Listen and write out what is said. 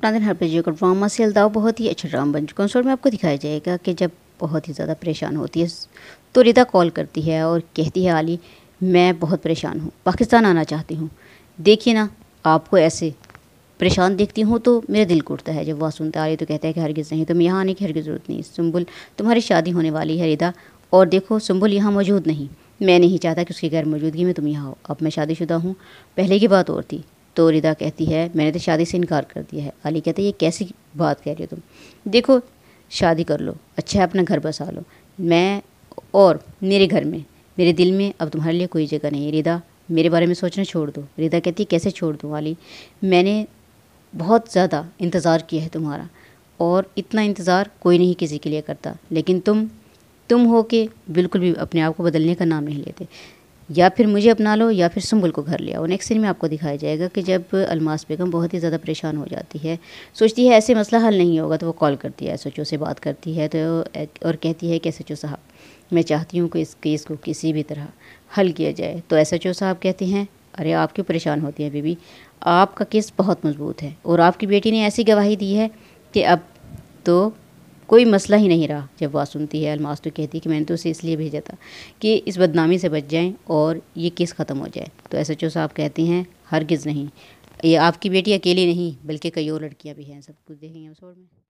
दिन हर पर जो ड्रामा से अलदाव बहुत ही अच्छा ड्रामा बन चुका है शोर में आपको दिखाया जाएगा कि जब बहुत ही ज़्यादा परेशान होती है तो रिदा कॉल करती है और कहती है आली मैं बहुत परेशान हूँ पाकिस्तान आना चाहती हूँ देखिए ना आपको ऐसे परेशान देखती हूँ तो मेरा दिल कुटता है जब वह सुनता आली तो कहता है कि हरगिज़ नहीं तुम यहाँ आने की हरगिज़ ज़रूरत नहीं सुम्बुल तुम्हारी शादी होने वाली है रिदा और देखो सुम्बुल यहाँ मौजूद नहीं मैं नहीं चाहता कि उसकी गैर मौजूदगी में तुम यहाँ हो अब मैं शादीशुदा हूँ पहले की बात और थी तो रिदा कहती है मैंने तो शादी से इनकार कर दिया है अली कहते ये कैसी बात कह रही हो तुम देखो शादी कर लो अच्छा है अपना घर बसा लो मैं और मेरे घर में मेरे दिल में अब तुम्हारे लिए कोई जगह नहीं है रिदा मेरे बारे में सोचना छोड़ दो रिदा कहती है कैसे छोड़ दूँ अली मैंने बहुत ज़्यादा इंतज़ार किया है तुम्हारा और इतना इंतज़ार कोई नहीं किसी के लिए करता लेकिन तुम तुम हो के बिल्कुल भी अपने आप को बदलने का नाम नहीं लेते या फिर मुझे अपना लो या फिर सुम्बुल को घर ले आओ नेक्स्ट सीन में आपको दिखाया जाएगा कि जब अलमास बेगम बहुत ही ज़्यादा परेशान हो जाती है सोचती है ऐसे मसला हल नहीं होगा तो वो कॉल करती है एस एच ओ से बात करती है तो और कहती है कि एस एच ओ साहब मैं चाहती हूँ कि इस केस को किसी भी तरह हल किया जाए तो एस एच ओ साहब कहते हैं अरे आप क्यों परेशान होती हैं बीबी आपका केस बहुत मजबूत है और आपकी बेटी ने ऐसी गवाही दी है कि अब तो कोई मसला ही नहीं रहा जब वह सुनती है अलमास तो कहती है कि मैंने तो उसे इसलिए भेजा था कि इस बदनामी से बच जाएं और ये केस ख़त्म हो जाए तो एस एच ओ साहब कहते हैं हरगिज़ नहीं ये आपकी बेटी अकेली नहीं बल्कि कई और लड़कियाँ भी हैं सब कुछ देखेंगे हम में